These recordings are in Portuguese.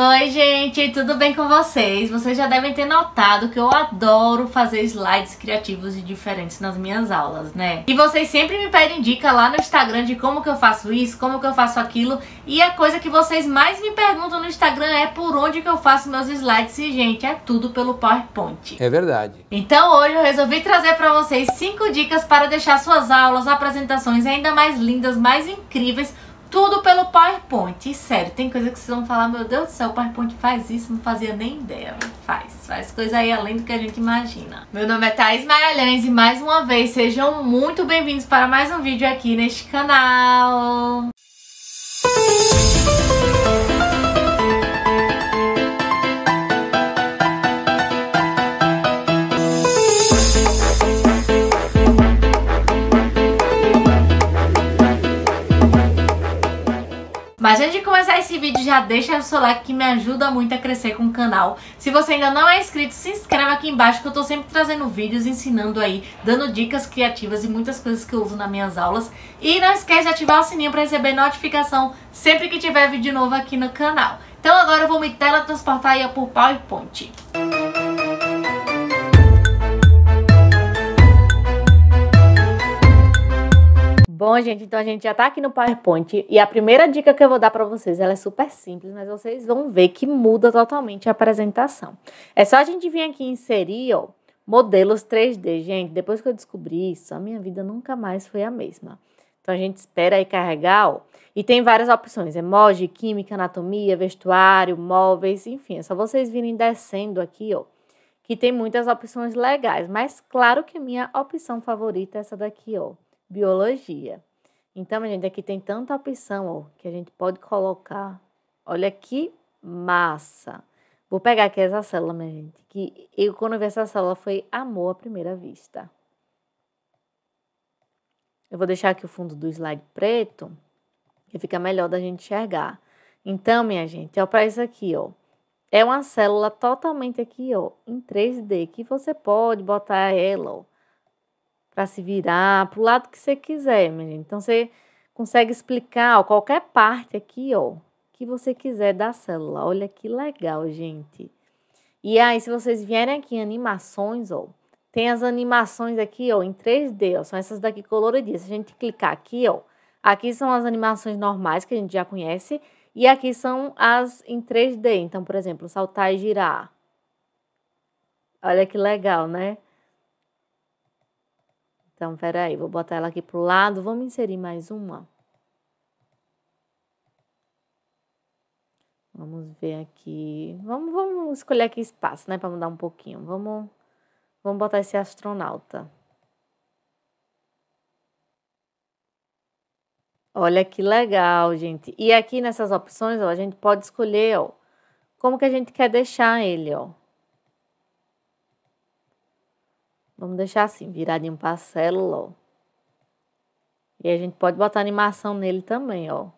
Oi gente, tudo bem com vocês? Vocês já devem ter notado que eu adoro fazer slides criativos e diferentes nas minhas aulas, né? E vocês sempre me pedem dica lá no Instagram de como que eu faço isso, como que eu faço aquilo E a coisa que vocês mais me perguntam no Instagram é por onde que eu faço meus slides E gente, é tudo pelo PowerPoint É verdade Então hoje eu resolvi trazer pra vocês 5 dicas para deixar suas aulas, apresentações ainda mais lindas, mais incríveis tudo pelo PowerPoint. E sério, tem coisa que vocês vão falar, meu Deus do céu, o PowerPoint faz isso, não fazia nem ideia. Faz, faz coisa aí além do que a gente imagina. Meu nome é Thaís Magalhães e mais uma vez sejam muito bem-vindos para mais um vídeo aqui neste canal. Mas antes de começar esse vídeo, já deixa o seu like que me ajuda muito a crescer com o canal. Se você ainda não é inscrito, se inscreva aqui embaixo que eu tô sempre trazendo vídeos, ensinando aí, dando dicas criativas e muitas coisas que eu uso nas minhas aulas. E não esquece de ativar o sininho para receber notificação sempre que tiver vídeo novo aqui no canal. Então agora eu vou me teletransportar aí por PowerPoint. Música bom, gente? Então a gente já está aqui no PowerPoint e a primeira dica que eu vou dar para vocês, ela é super simples, mas vocês vão ver que muda totalmente a apresentação. É só a gente vir aqui e inserir, ó, modelos 3D. Gente, depois que eu descobri isso, a minha vida nunca mais foi a mesma. Então a gente espera aí carregar, ó, e tem várias opções: emoji, química, anatomia, vestuário, móveis, enfim, é só vocês virem descendo aqui, ó, que tem muitas opções legais, mas claro que minha opção favorita é essa daqui, ó biologia. Então, gente, aqui tem tanta opção ó, que a gente pode colocar. Olha que massa! Vou pegar aqui essa célula, minha gente, que eu quando vi essa célula foi amor à primeira vista. Eu vou deixar aqui o fundo do slide preto, que fica melhor da gente enxergar. Então, minha gente, ó, para isso aqui, ó. É uma célula totalmente aqui, ó, em 3D, que você pode botar ela, ó, para se virar, para o lado que você quiser, minha gente. Então, você consegue explicar ó, qualquer parte aqui, ó, que você quiser da célula. Olha que legal, gente. E aí, se vocês vierem aqui em animações, ó, tem as animações aqui, ó, em 3D, ó, são essas daqui coloridinhas. Se a gente clicar aqui, ó, aqui são as animações normais que a gente já conhece e aqui são as em 3D. Então, por exemplo, saltar e girar. Olha que legal, né? Então, peraí, vou botar ela aqui pro lado. Vamos inserir mais uma. Vamos ver aqui. Vamos, vamos escolher aqui espaço, né? Para mudar um pouquinho. Vamos, vamos botar esse astronauta. Olha que legal, gente. E aqui nessas opções, ó, a gente pode escolher, ó, como que a gente quer deixar ele, ó. Vamos deixar assim, de um parcelo, ó. E a gente pode botar animação nele também, ó.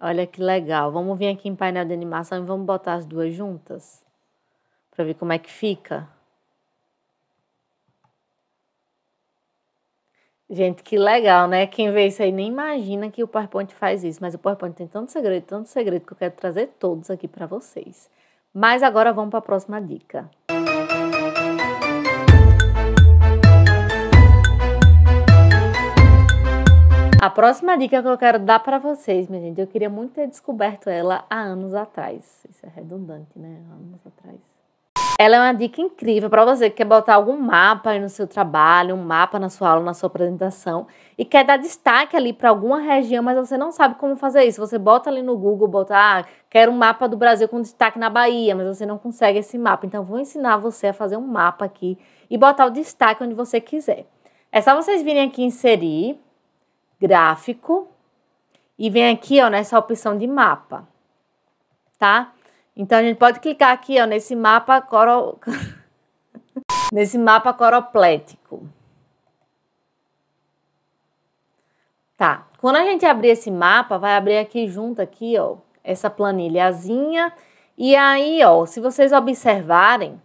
Olha que legal. Vamos vir aqui em painel de animação e vamos botar as duas juntas. Para ver como é que fica. Gente, que legal, né? Quem vê isso aí nem imagina que o PowerPoint faz isso. Mas o PowerPoint tem tanto segredo, tanto segredo, que eu quero trazer todos aqui para vocês. Mas agora vamos para a próxima dica. A próxima dica que eu quero dar para vocês, minha gente, eu queria muito ter descoberto ela há anos atrás. Isso é redundante, né? Há anos atrás. Ela é uma dica incrível para você que quer botar algum mapa aí no seu trabalho, um mapa na sua aula, na sua apresentação e quer dar destaque ali para alguma região, mas você não sabe como fazer isso. Você bota ali no Google, bota, ah, quero um mapa do Brasil com destaque na Bahia, mas você não consegue esse mapa. Então, vou ensinar você a fazer um mapa aqui e botar o destaque onde você quiser. É só vocês virem aqui inserir gráfico e vem aqui, ó, nessa opção de mapa, tá? Então a gente pode clicar aqui, ó, nesse mapa coro... nesse mapa coroplético. Tá. Quando a gente abrir esse mapa, vai abrir aqui junto aqui, ó, essa planilhazinha. E aí, ó, se vocês observarem,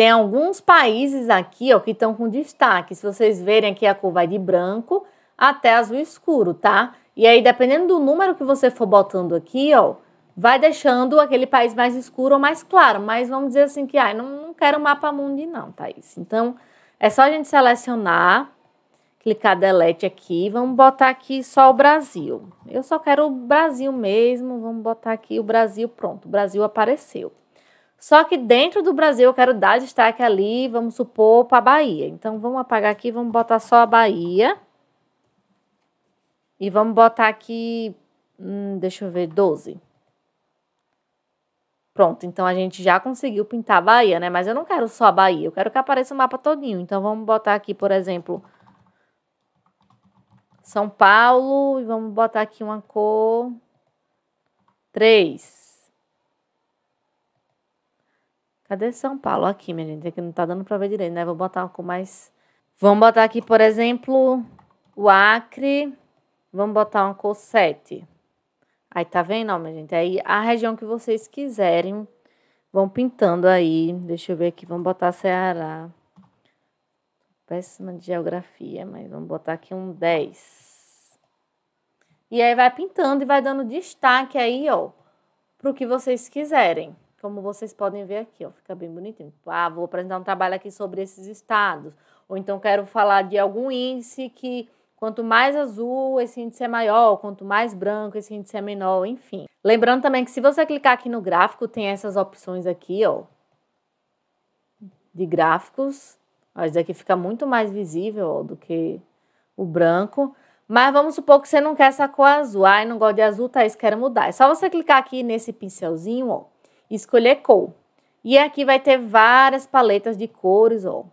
tem alguns países aqui ó, que estão com destaque. Se vocês verem aqui, a cor vai de branco até azul escuro, tá? E aí, dependendo do número que você for botando aqui, ó, vai deixando aquele país mais escuro ou mais claro. Mas vamos dizer assim que, ai, não, não quero mapa mundi não, Thaís. Então, é só a gente selecionar, clicar delete aqui. Vamos botar aqui só o Brasil. Eu só quero o Brasil mesmo. Vamos botar aqui o Brasil, pronto. O Brasil apareceu. Só que dentro do Brasil eu quero dar destaque ali, vamos supor, para a Bahia. Então vamos apagar aqui, vamos botar só a Bahia. E vamos botar aqui, hum, deixa eu ver, 12. Pronto, então a gente já conseguiu pintar a Bahia, né? Mas eu não quero só a Bahia, eu quero que apareça o mapa todinho. Então vamos botar aqui, por exemplo, São Paulo e vamos botar aqui uma cor 3. Cadê São Paulo? Aqui, minha gente. Aqui não tá dando pra ver direito, né? Vou botar com mais... Vamos botar aqui, por exemplo, o Acre. Vamos botar uma cor 7. Aí tá vendo, ó, minha gente? Aí a região que vocês quiserem, vão pintando aí. Deixa eu ver aqui, vamos botar Ceará. Péssima de geografia, mas vamos botar aqui um 10. E aí vai pintando e vai dando destaque aí, ó, pro que vocês quiserem como vocês podem ver aqui, ó, fica bem bonitinho. Ah, vou apresentar um trabalho aqui sobre esses estados. Ou então quero falar de algum índice que quanto mais azul esse índice é maior, quanto mais branco esse índice é menor, enfim. Lembrando também que se você clicar aqui no gráfico, tem essas opções aqui, ó, de gráficos. Mas esse daqui fica muito mais visível ó, do que o branco. Mas vamos supor que você não quer essa cor azul. Ai, não gosto de azul, tá? Isso quer mudar. É só você clicar aqui nesse pincelzinho, ó escolher cor. E aqui vai ter várias paletas de cores, ó,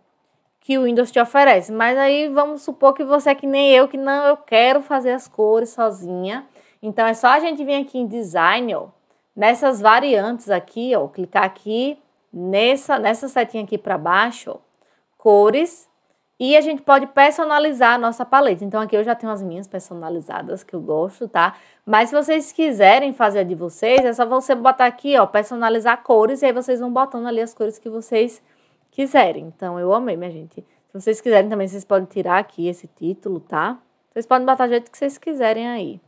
que o Windows te oferece. Mas aí vamos supor que você é que nem eu, que não, eu quero fazer as cores sozinha. Então é só a gente vir aqui em design, ó, nessas variantes aqui, ó, clicar aqui nessa nessa setinha aqui para baixo, ó, cores e a gente pode personalizar a nossa paleta. Então aqui eu já tenho as minhas personalizadas que eu gosto, tá? Mas se vocês quiserem fazer a de vocês, é só você botar aqui, ó, personalizar cores. E aí vocês vão botando ali as cores que vocês quiserem. Então eu amei, minha gente. Se vocês quiserem também, vocês podem tirar aqui esse título, tá? Vocês podem botar do jeito que vocês quiserem aí.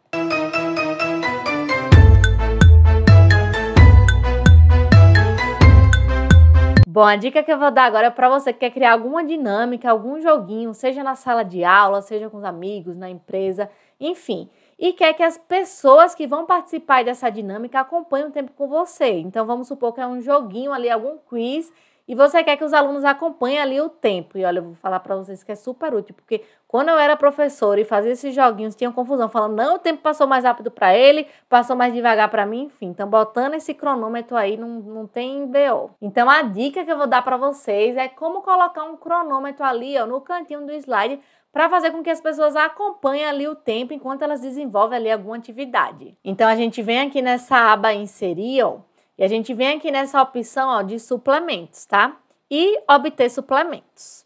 Bom, a dica que eu vou dar agora é para você que quer criar alguma dinâmica, algum joguinho, seja na sala de aula, seja com os amigos, na empresa, enfim. E quer que as pessoas que vão participar dessa dinâmica acompanhem o tempo com você. Então vamos supor que é um joguinho ali, algum quiz e você quer que os alunos acompanhem ali o tempo. E olha, eu vou falar para vocês que é super útil, porque quando eu era professora e fazia esses joguinhos, tinha confusão, falando, não, o tempo passou mais rápido para ele, passou mais devagar para mim, enfim. Então, botando esse cronômetro aí, não, não tem BO. Então, a dica que eu vou dar para vocês é como colocar um cronômetro ali, ó, no cantinho do slide, para fazer com que as pessoas acompanhem ali o tempo enquanto elas desenvolvem ali alguma atividade. Então, a gente vem aqui nessa aba inserir, ó, e a gente vem aqui nessa opção ó, de suplementos, tá? E obter suplementos.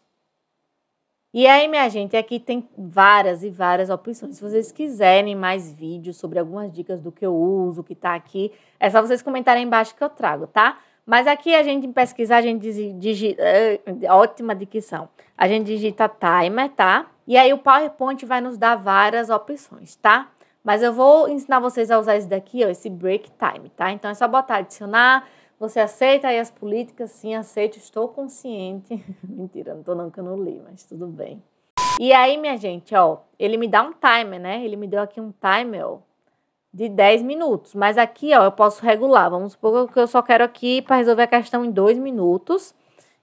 E aí, minha gente, aqui tem várias e várias opções. Se vocês quiserem mais vídeos sobre algumas dicas do que eu uso, que tá aqui, é só vocês comentarem embaixo que eu trago, tá? Mas aqui a gente, em pesquisar, a gente digita... Eh, ótima dicção. A gente digita timer, tá? E aí o PowerPoint vai nos dar várias opções, tá? Mas eu vou ensinar vocês a usar esse daqui, ó, esse break time, tá? Então é só botar adicionar, você aceita aí as políticas? Sim, aceito, estou consciente. Mentira, não tô não que eu não li, mas tudo bem. E aí, minha gente, ó, ele me dá um timer, né? Ele me deu aqui um timer, ó, de 10 minutos. Mas aqui, ó, eu posso regular. Vamos supor que eu só quero aqui para resolver a questão em 2 minutos.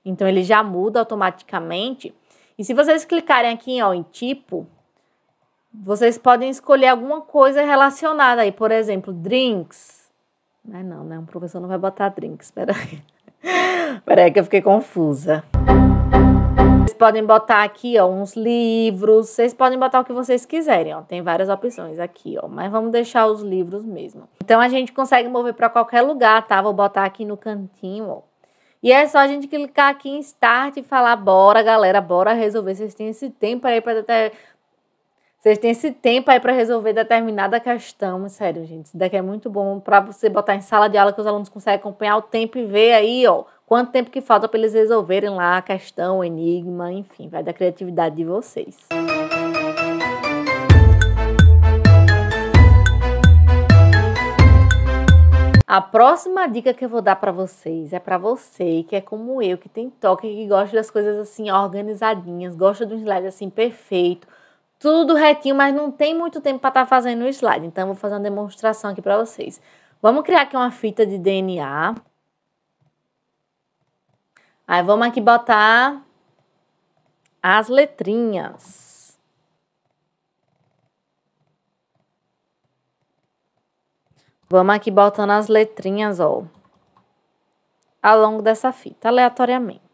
Então, ele já muda automaticamente. E se vocês clicarem aqui, ó, em tipo, vocês podem escolher alguma coisa relacionada aí, por exemplo, drinks. Não, é não, né? Um professor não vai botar drinks, espera aí. Espera aí que eu fiquei confusa. Vocês podem botar aqui, ó, uns livros. Vocês podem botar o que vocês quiserem, ó. Tem várias opções aqui, ó. Mas vamos deixar os livros mesmo. Então a gente consegue mover para qualquer lugar, tá? Vou botar aqui no cantinho, ó. E é só a gente clicar aqui em Start e falar, bora, galera, bora resolver. Vocês têm esse tempo aí para até vocês têm esse tempo aí para resolver determinada questão. Sério, gente, isso daqui é muito bom para você botar em sala de aula que os alunos conseguem acompanhar o tempo e ver aí, ó, quanto tempo que falta para eles resolverem lá a questão, o enigma, enfim, vai da criatividade de vocês. A próxima dica que eu vou dar para vocês é para você que é como eu, que tem toque e gosta das coisas assim organizadinhas, gosta de um slide assim perfeito tudo retinho, mas não tem muito tempo para estar tá fazendo o slide. Então, vou fazer uma demonstração aqui para vocês. Vamos criar aqui uma fita de DNA. Aí, vamos aqui botar as letrinhas. Vamos aqui botando as letrinhas, ó, ao longo dessa fita, aleatoriamente.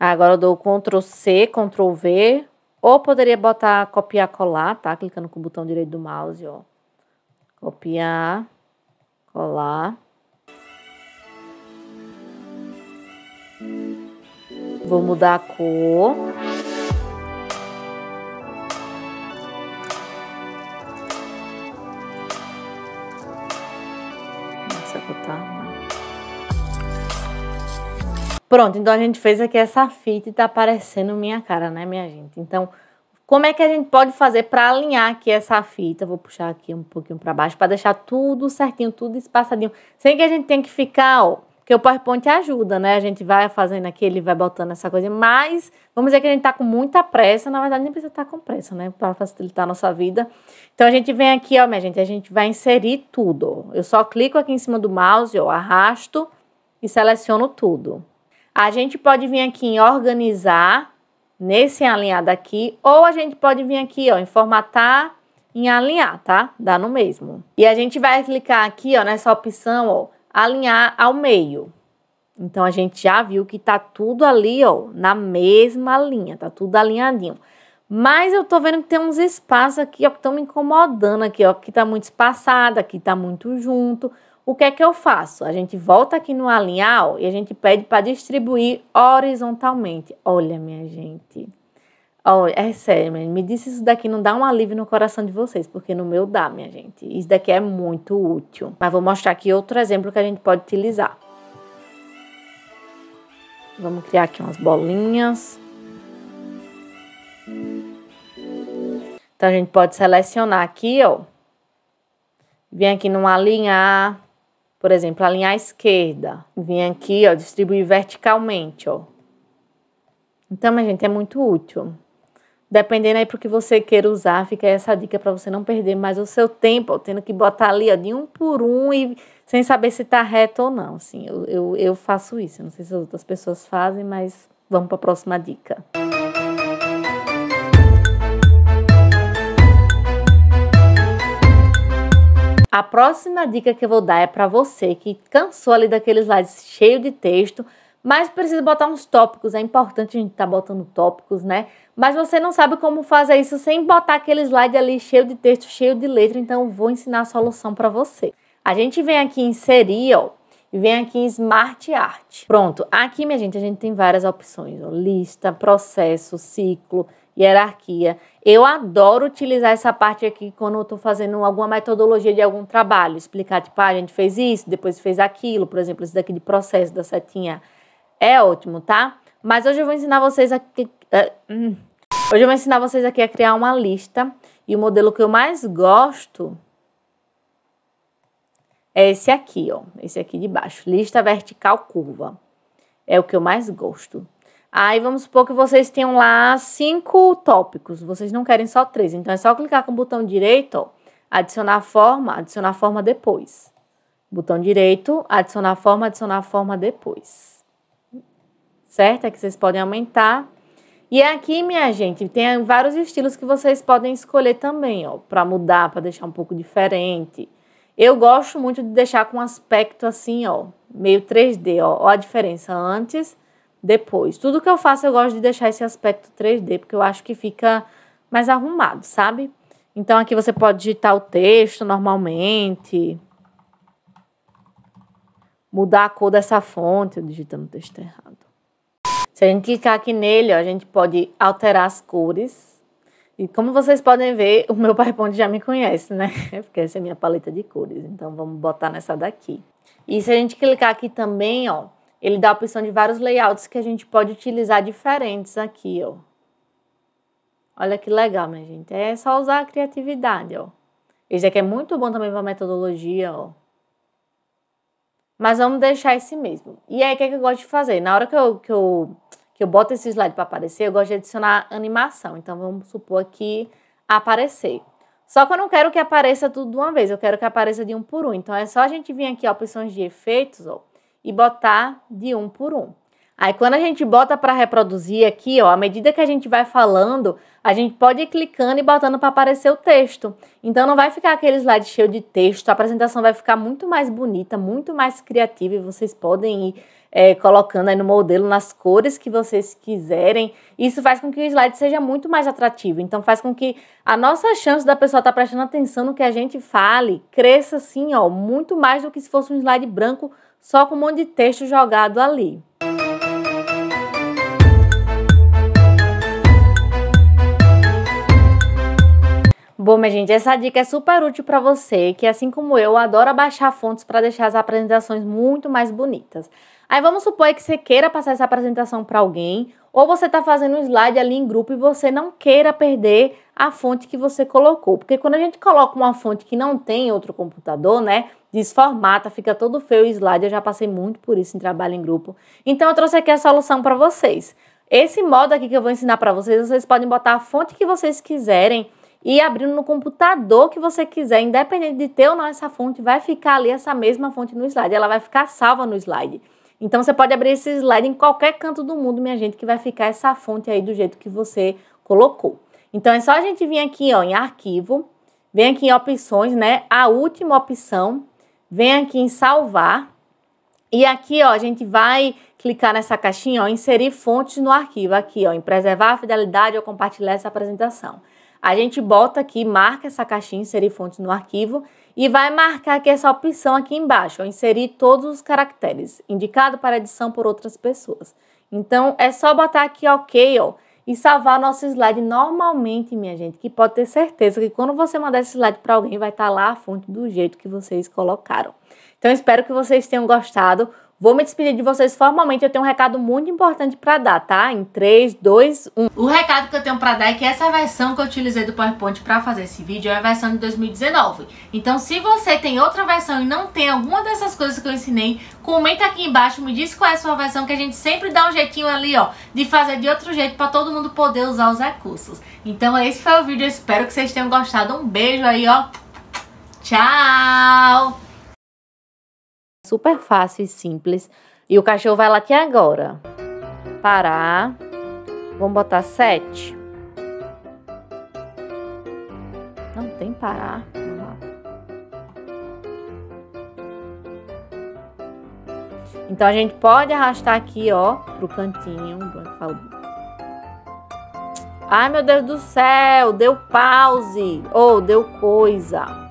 Ah, agora eu dou Ctrl C, Ctrl V. Ou poderia botar copiar, colar, tá? Clicando com o botão direito do mouse, ó. Copiar, colar. Vou mudar a cor. Essa cor tá Pronto, então a gente fez aqui essa fita e tá aparecendo minha cara, né, minha gente? Então, como é que a gente pode fazer para alinhar aqui essa fita? Vou puxar aqui um pouquinho para baixo para deixar tudo certinho, tudo espaçadinho, sem que a gente tenha que ficar, ó, porque o PowerPoint ajuda, né? A gente vai fazendo aqui, ele vai botando essa coisa, mas vamos dizer que a gente tá com muita pressa, na verdade nem precisa estar tá com pressa, né? Para facilitar a nossa vida. Então a gente vem aqui, ó, minha gente, a gente vai inserir tudo. Eu só clico aqui em cima do mouse, ó, arrasto e seleciono tudo. A gente pode vir aqui em organizar, nesse alinhado aqui, ou a gente pode vir aqui, ó, em formatar, em alinhar, tá? Dá no mesmo. E a gente vai clicar aqui, ó, nessa opção, ó, alinhar ao meio. Então, a gente já viu que tá tudo ali, ó, na mesma linha, tá tudo alinhadinho. Mas eu tô vendo que tem uns espaços aqui, ó, que estão me incomodando aqui, ó, que tá muito espaçado, aqui tá muito junto o que é que eu faço? A gente volta aqui no alinhar e a gente pede para distribuir horizontalmente. Olha, minha gente. Olha, é sério, me disse isso daqui não dá um alívio no coração de vocês, porque no meu dá, minha gente. Isso daqui é muito útil. Mas vou mostrar aqui outro exemplo que a gente pode utilizar. Vamos criar aqui umas bolinhas. Então, a gente pode selecionar aqui, ó. Vem aqui no alinhar, por exemplo, alinhar à esquerda. Vim aqui, ó, distribuir verticalmente, ó. Então, minha gente, é muito útil. Dependendo aí para o que você queira usar, fica essa dica para você não perder mais o seu tempo, ó, tendo que botar ali ó, de um por um e sem saber se está reto ou não. Assim, eu, eu, eu faço isso. Eu não sei se outras pessoas fazem, mas vamos para a próxima dica. A próxima dica que eu vou dar é para você que cansou ali daqueles slides cheio de texto, mas precisa botar uns tópicos. É importante a gente estar tá botando tópicos, né? Mas você não sabe como fazer isso sem botar aquele slide ali cheio de texto, cheio de letra. Então, vou ensinar a solução para você. A gente vem aqui em Inserir, e vem aqui em Smart Art. Pronto, aqui, minha gente, a gente tem várias opções: ó, lista, processo, ciclo hierarquia. Eu adoro utilizar essa parte aqui quando eu estou fazendo alguma metodologia de algum trabalho, explicar, tipo, ah, a gente fez isso, depois fez aquilo, por exemplo, esse daqui de processo da setinha é ótimo, tá? Mas hoje eu vou ensinar vocês a... Eh, hum. Hoje eu vou ensinar vocês aqui a criar uma lista e o modelo que eu mais gosto é esse aqui, ó, esse aqui de baixo, lista vertical curva. É o que eu mais gosto. Aí vamos supor que vocês tenham lá cinco tópicos, vocês não querem só três. Então é só clicar com o botão direito, ó, adicionar forma, adicionar forma depois. Botão direito, adicionar forma, adicionar forma depois. Certo? É que vocês podem aumentar. E aqui, minha gente, tem vários estilos que vocês podem escolher também, ó, para mudar, para deixar um pouco diferente. Eu gosto muito de deixar com aspecto assim, ó, meio 3D, ó, ó a diferença antes depois. Tudo que eu faço eu gosto de deixar esse aspecto 3D, porque eu acho que fica mais arrumado, sabe? Então aqui você pode digitar o texto normalmente, mudar a cor dessa fonte, eu digitando o texto errado. Se a gente clicar aqui nele, ó, a gente pode alterar as cores. E como vocês podem ver, o meu PowerPoint já me conhece, né? É porque essa é a minha paleta de cores. Então, vamos botar nessa daqui. E se a gente clicar aqui também, ó, ele dá a opção de vários layouts que a gente pode utilizar diferentes aqui, ó. Olha que legal, minha gente. É só usar a criatividade, ó. Esse aqui é muito bom também para metodologia, ó. Mas vamos deixar esse mesmo. E aí, o que, é que eu gosto de fazer? Na hora que eu, que eu, que eu boto esse slide para aparecer, eu gosto de adicionar animação. Então, vamos supor aqui aparecer. Só que eu não quero que apareça tudo de uma vez, eu quero que apareça de um por um. Então, é só a gente vir aqui, ó, opções de efeitos, ó e botar de um por um. Aí quando a gente bota para reproduzir aqui, ó, à medida que a gente vai falando, a gente pode ir clicando e botando para aparecer o texto. Então não vai ficar aquele slide cheio de texto, a apresentação vai ficar muito mais bonita, muito mais criativa e vocês podem ir é, colocando aí no modelo nas cores que vocês quiserem. Isso faz com que o slide seja muito mais atrativo. Então faz com que a nossa chance da pessoa estar tá prestando atenção no que a gente fale cresça assim, ó, muito mais do que se fosse um slide branco só com um monte de texto jogado ali. Bom, minha gente, essa dica é super útil para você que, assim como eu, adora baixar fontes para deixar as apresentações muito mais bonitas. Aí vamos supor que você queira passar essa apresentação para alguém, ou você está fazendo um slide ali em grupo e você não queira perder a fonte que você colocou. Porque quando a gente coloca uma fonte que não tem outro computador, né? Desformata, fica todo feio o slide. Eu já passei muito por isso em trabalho em grupo. Então eu trouxe aqui a solução para vocês. Esse modo aqui que eu vou ensinar para vocês, vocês podem botar a fonte que vocês quiserem e abrindo no computador que você quiser, independente de ter ou não essa fonte, vai ficar ali essa mesma fonte no slide, ela vai ficar salva no slide. Então você pode abrir esse slide em qualquer canto do mundo, minha gente, que vai ficar essa fonte aí do jeito que você colocou. Então é só a gente vir aqui ó, em arquivo, vem aqui em opções, né? A última opção, vem aqui em salvar. E aqui ó, a gente vai clicar nessa caixinha, ó, inserir fontes no arquivo, aqui ó, em preservar a fidelidade ou compartilhar essa apresentação. A gente bota aqui, marca essa caixinha, inserir fontes no arquivo e vai marcar aqui essa opção aqui embaixo, ó, inserir todos os caracteres, indicado para edição por outras pessoas. Então, é só botar aqui ok, ó, e salvar nosso slide normalmente, minha gente, que pode ter certeza que quando você mandar esse slide para alguém, vai estar tá lá a fonte do jeito que vocês colocaram. Então, espero que vocês tenham gostado. Vou me despedir de vocês formalmente, eu tenho um recado muito importante para dar, tá? Em 3, 2, 1. O recado que eu tenho para dar é que essa versão que eu utilizei do PowerPoint para fazer esse vídeo é a versão de 2019. Então, se você tem outra versão e não tem alguma dessas coisas que eu ensinei, comenta aqui embaixo, me diz qual é a sua versão, que a gente sempre dá um jeitinho ali, ó, de fazer de outro jeito para todo mundo poder usar os recursos. Então, esse foi o vídeo, eu espero que vocês tenham gostado. Um beijo aí, ó. Tchau! super fácil e simples. E o cachorro vai latir agora. Parar. Vamos botar sete. Não tem parar. Vamos lá. Então a gente pode arrastar aqui, ó, pro cantinho. Ai, meu Deus do céu, deu pause. Ou oh, deu coisa.